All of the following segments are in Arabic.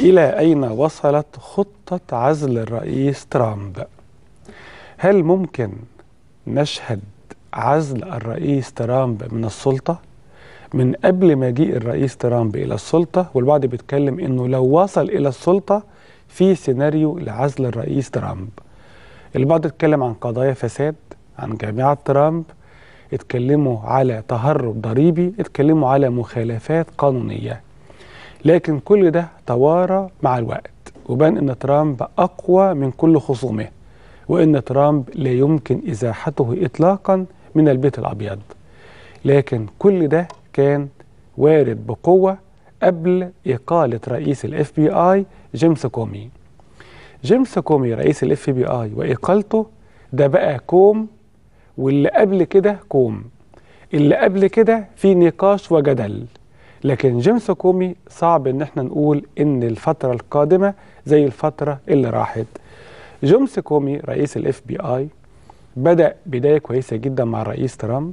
إلى أين وصلت خطة عزل الرئيس ترامب هل ممكن نشهد عزل الرئيس ترامب من السلطة من قبل مجيء الرئيس ترامب إلى السلطة والبعض بيتكلم إنه لو وصل إلى السلطة في سيناريو لعزل الرئيس ترامب البعض اتكلم عن قضايا فساد عن جامعة ترامب اتكلموا على تهرب ضريبي اتكلموا على مخالفات قانونية لكن كل ده توارى مع الوقت وبان ان ترامب اقوى من كل خصومه وان ترامب لا يمكن ازاحته اطلاقا من البيت الابيض لكن كل ده كان وارد بقوه قبل اقاله رئيس الاف بي اي جيمس كومي جيمس كومي رئيس الاف بي اي واقالته ده بقى كوم واللي قبل كده كوم اللي قبل كده في نقاش وجدل لكن جيمس كومي صعب ان احنا نقول ان الفتره القادمه زي الفتره اللي راحت جيمس كومي رئيس الاف بي اي بدا بدايه كويسه جدا مع الرئيس ترامب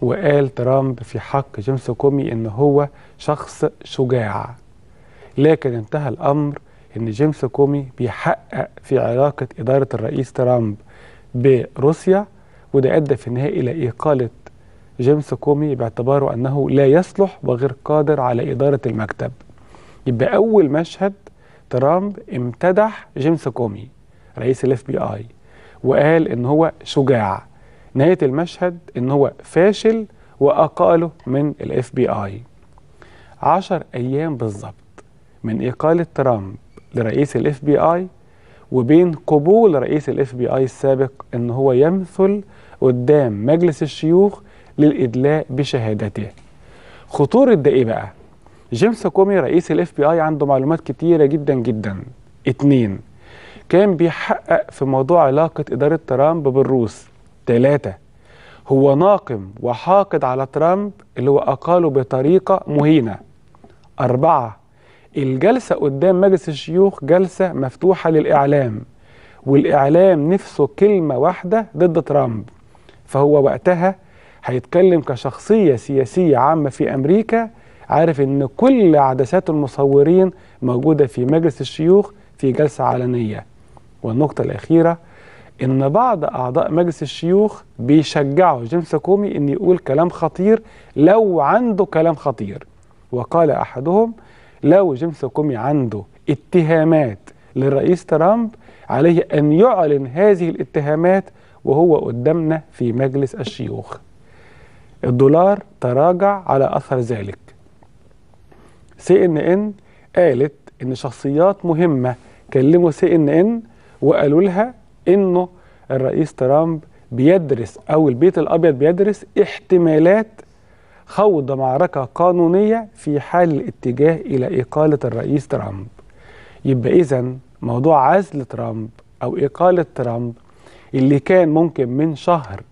وقال ترامب في حق جيمس كومي ان هو شخص شجاع لكن انتهى الامر ان جيمس كومي بيحقق في علاقه اداره الرئيس ترامب بروسيا وده ادى في النهايه الى اقاله جيمس كومي باعتباره أنه لا يصلح وغير قادر على إدارة المكتب يبقى أول مشهد ترامب امتدح جيمس كومي رئيس الاف بي اي وقال ان هو شجاع نهايه المشهد ان هو فاشل واقاله من الاف بي اي عشر ايام بالظبط من اقاله ترامب لرئيس الاف بي اي وبين قبول رئيس الاف بي اي السابق ان هو يمثل قدام مجلس الشيوخ للإدلاء بشهادته خطورة ده إيه بقى؟ جيمس كومي رئيس الاف بي اي عنده معلومات كتيرة جدا جدا اتنين كان بيحقق في موضوع علاقة إدارة ترامب بالروس تلاتة هو ناقم وحاقد على ترامب اللي هو أقاله بطريقة مهينة أربعة الجلسة قدام مجلس الشيوخ جلسة مفتوحة للإعلام والإعلام نفسه كلمة واحدة ضد ترامب فهو وقتها هيتكلم كشخصية سياسية عامة في أمريكا عارف أن كل عدسات المصورين موجودة في مجلس الشيوخ في جلسة علنية والنقطة الأخيرة ان بعض اعضاء مجلس الشيوخ بيشجعوا جيمس كومي ان يقول كلام خطير لو عنده كلام خطير وقال احدهم لو جيمس كومي عنده اتهامات للرئيس ترامب عليه ان يعلن هذه الاتهامات وهو قدامنا في مجلس الشيوخ الدولار تراجع على أثر ذلك سي ان ان قالت ان شخصيات مهمة كلموا سي ان ان وقالوا لها انه الرئيس ترامب بيدرس او البيت الابيض بيدرس احتمالات خوض معركة قانونية في حال الاتجاه إلى إقالة الرئيس ترامب يبقى إذا موضوع عزل ترامب أو إقالة ترامب اللي كان ممكن من شهر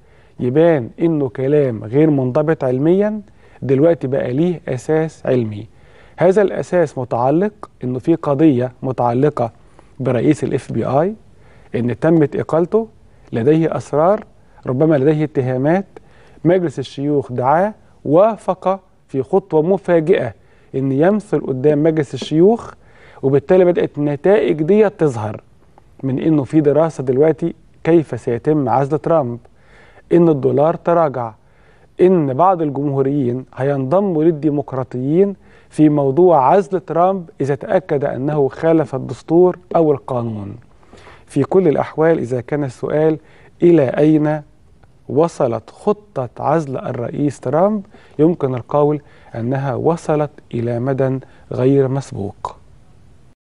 يبان انه كلام غير منضبط علميا دلوقتي بقى ليه اساس علمي هذا الاساس متعلق انه في قضيه متعلقه برئيس الاف بي اي ان تمت اقالته لديه اسرار ربما لديه اتهامات مجلس الشيوخ دعاه وافق في خطوه مفاجئه ان يمثل قدام مجلس الشيوخ وبالتالي بدات النتائج دي تظهر من انه في دراسه دلوقتي كيف سيتم عزل ترامب إن الدولار تراجع إن بعض الجمهوريين هينضموا للديمقراطيين في موضوع عزل ترامب إذا تأكد أنه خالف الدستور أو القانون في كل الأحوال إذا كان السؤال إلى أين وصلت خطة عزل الرئيس ترامب يمكن القول أنها وصلت إلى مدى غير مسبوق